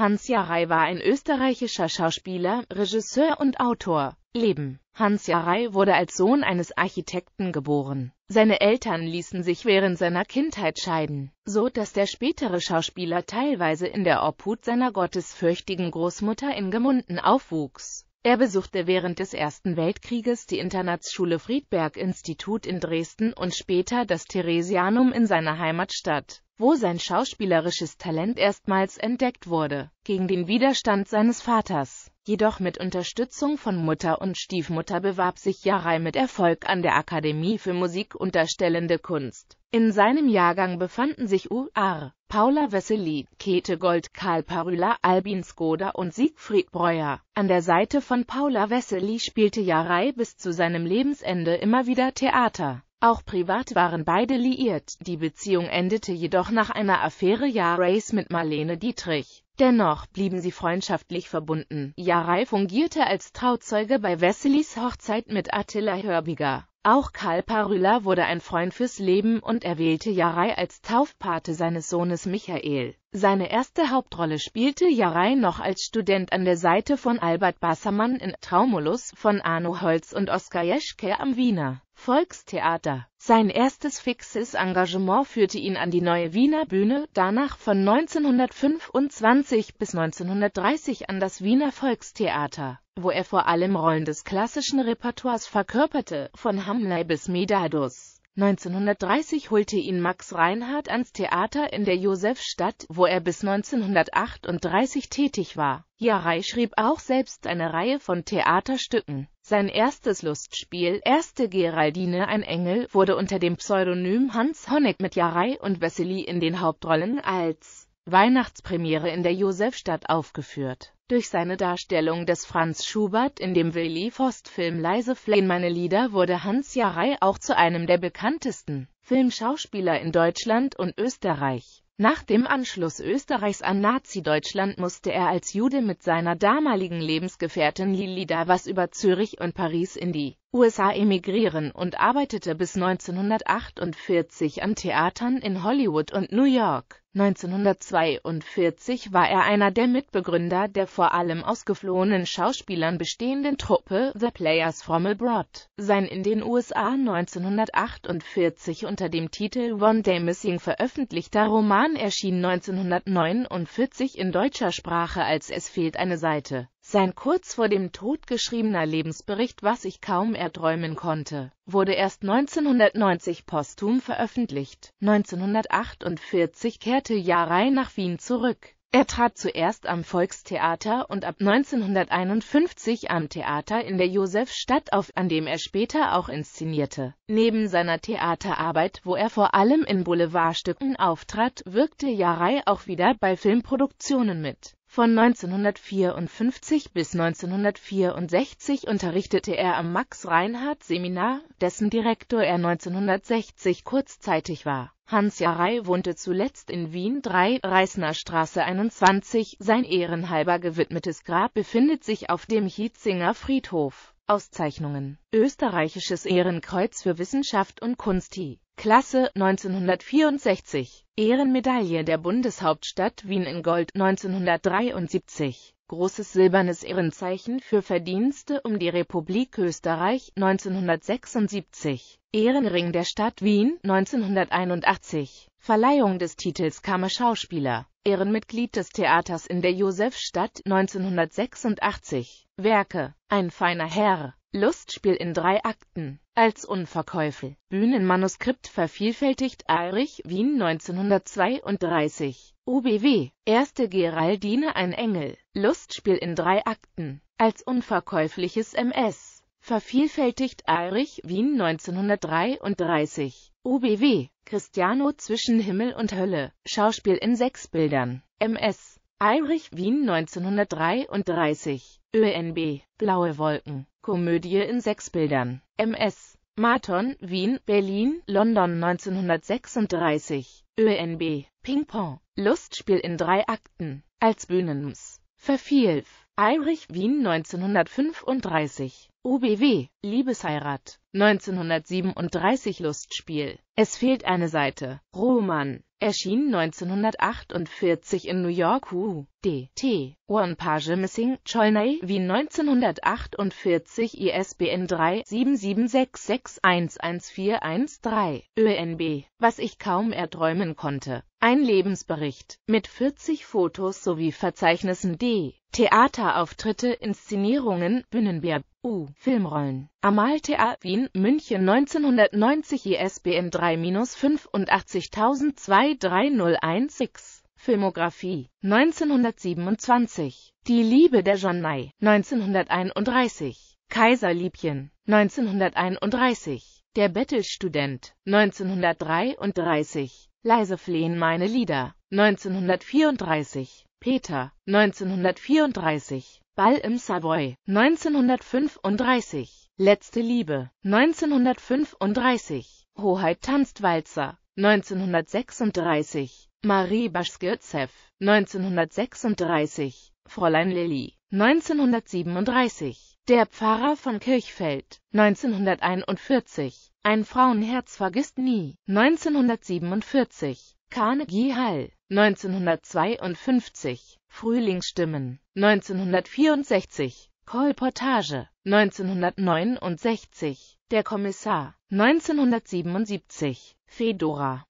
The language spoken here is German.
Hans Jarei war ein österreichischer Schauspieler, Regisseur und Autor. Leben Hans Jarei wurde als Sohn eines Architekten geboren. Seine Eltern ließen sich während seiner Kindheit scheiden, so dass der spätere Schauspieler teilweise in der Obhut seiner gottesfürchtigen Großmutter in Gemunden aufwuchs. Er besuchte während des Ersten Weltkrieges die Internatsschule Friedberg-Institut in Dresden und später das Theresianum in seiner Heimatstadt wo sein schauspielerisches Talent erstmals entdeckt wurde, gegen den Widerstand seines Vaters. Jedoch mit Unterstützung von Mutter und Stiefmutter bewarb sich Jarei mit Erfolg an der Akademie für Musik und Darstellende Kunst. In seinem Jahrgang befanden sich U.R., Paula Wessely, Käthe Gold, Karl Parüla, Albin Skoda und Siegfried Breuer. An der Seite von Paula Wessely spielte Jarei bis zu seinem Lebensende immer wieder Theater. Auch privat waren beide liiert, die Beziehung endete jedoch nach einer Affäre Jahreis mit Marlene Dietrich. Dennoch blieben sie freundschaftlich verbunden. Jarei fungierte als Trauzeuge bei Wesselys Hochzeit mit Attila Hörbiger. Auch Karl Parüller wurde ein Freund fürs Leben und erwählte Jarei als Taufpate seines Sohnes Michael. Seine erste Hauptrolle spielte Jarei noch als Student an der Seite von Albert Bassermann in Traumulus von Arno Holz und Oskar Jeschke am Wiener Volkstheater. Sein erstes fixes Engagement führte ihn an die Neue Wiener Bühne, danach von 1925 bis 1930 an das Wiener Volkstheater, wo er vor allem Rollen des klassischen Repertoires verkörperte, von Hamley bis Medardus. 1930 holte ihn Max Reinhardt ans Theater in der Josefstadt, wo er bis 1938 tätig war. Jarei schrieb auch selbst eine Reihe von Theaterstücken. Sein erstes Lustspiel, Erste Geraldine ein Engel, wurde unter dem Pseudonym Hans Honeck mit Jarei und Wessely in den Hauptrollen als Weihnachtspremiere in der Josefstadt aufgeführt. Durch seine Darstellung des Franz Schubert in dem Willy Forst-Film Leise Flehen meine Lieder wurde Hans Jarei auch zu einem der bekanntesten Filmschauspieler in Deutschland und Österreich. Nach dem Anschluss Österreichs an Nazi-Deutschland musste er als Jude mit seiner damaligen Lebensgefährtin Lilli Davas über Zürich und Paris in die USA emigrieren und arbeitete bis 1948 an Theatern in Hollywood und New York. 1942 war er einer der Mitbegründer der vor allem aus geflohenen Schauspielern bestehenden Truppe The Players from Abroad. Sein in den USA 1948 unter dem Titel One Day Missing veröffentlichter Roman erschien 1949 in deutscher Sprache als Es fehlt eine Seite. Sein kurz vor dem Tod geschriebener Lebensbericht Was ich kaum erträumen konnte, wurde erst 1990 posthum veröffentlicht. 1948 kehrte Jarei nach Wien zurück. Er trat zuerst am Volkstheater und ab 1951 am Theater in der Josefstadt auf, an dem er später auch inszenierte. Neben seiner Theaterarbeit, wo er vor allem in Boulevardstücken auftrat, wirkte Jarei auch wieder bei Filmproduktionen mit. Von 1954 bis 1964 unterrichtete er am Max-Reinhardt-Seminar, dessen Direktor er 1960 kurzzeitig war. Hans Jarei wohnte zuletzt in Wien 3, Reißner Straße 21. Sein ehrenhalber gewidmetes Grab befindet sich auf dem Hietzinger Friedhof. Auszeichnungen. Österreichisches Ehrenkreuz für Wissenschaft und Kunst Klasse 1964. Ehrenmedaille der Bundeshauptstadt Wien in Gold 1973. Großes silbernes Ehrenzeichen für Verdienste um die Republik Österreich 1976. Ehrenring der Stadt Wien 1981. Verleihung des Titels Kammerschauspieler Ehrenmitglied des Theaters in der Josefstadt 1986. Werke Ein feiner Herr, Lustspiel in drei Akten, als Unverkäufel, Bühnenmanuskript vervielfältigt Airich, Wien 1932, UBW, Erste Geraldine ein Engel, Lustspiel in drei Akten, als unverkäufliches MS, vervielfältigt Airich, Wien 1933. UBW, Cristiano zwischen Himmel und Hölle, Schauspiel in sechs Bildern, MS, Eirich Wien 1933, ÖNB, Blaue Wolken, Komödie in sechs Bildern, MS, Marathon, Wien, Berlin, London 1936, ÖNB, Ping Pong, Lustspiel in drei Akten, als Bühnenms, Vervielf, Heinrich Wien 1935 UBW Liebesheirat 1937 Lustspiel Es fehlt eine Seite Roman erschien 1948 in New York U.D.T. One Page Missing Cholnay Wien 1948 ISBN 3-7766-11413 ÖNB Was ich kaum erträumen konnte ein Lebensbericht mit 40 Fotos sowie Verzeichnissen D. Theaterauftritte, Inszenierungen, Bühnenbier, U. Filmrollen. Amal Theater Wien, München 1990 ISBN 3-850023016 Filmografie 1927 Die Liebe der Jeanne 1931 Kaiserliebchen 1931 der Bettelstudent 1933, Leise flehen meine Lieder 1934, Peter 1934, Ball im Savoy 1935, Letzte Liebe 1935, Hoheit tanzt Walzer 1936, Marie Baschkirzew 1936, Fräulein Lilly 1937 der Pfarrer von Kirchfeld, 1941. Ein Frauenherz vergisst nie, 1947. Carnegie Hall, 1952. Frühlingsstimmen, 1964. Kolportage, 1969. Der Kommissar, 1977. Fedora,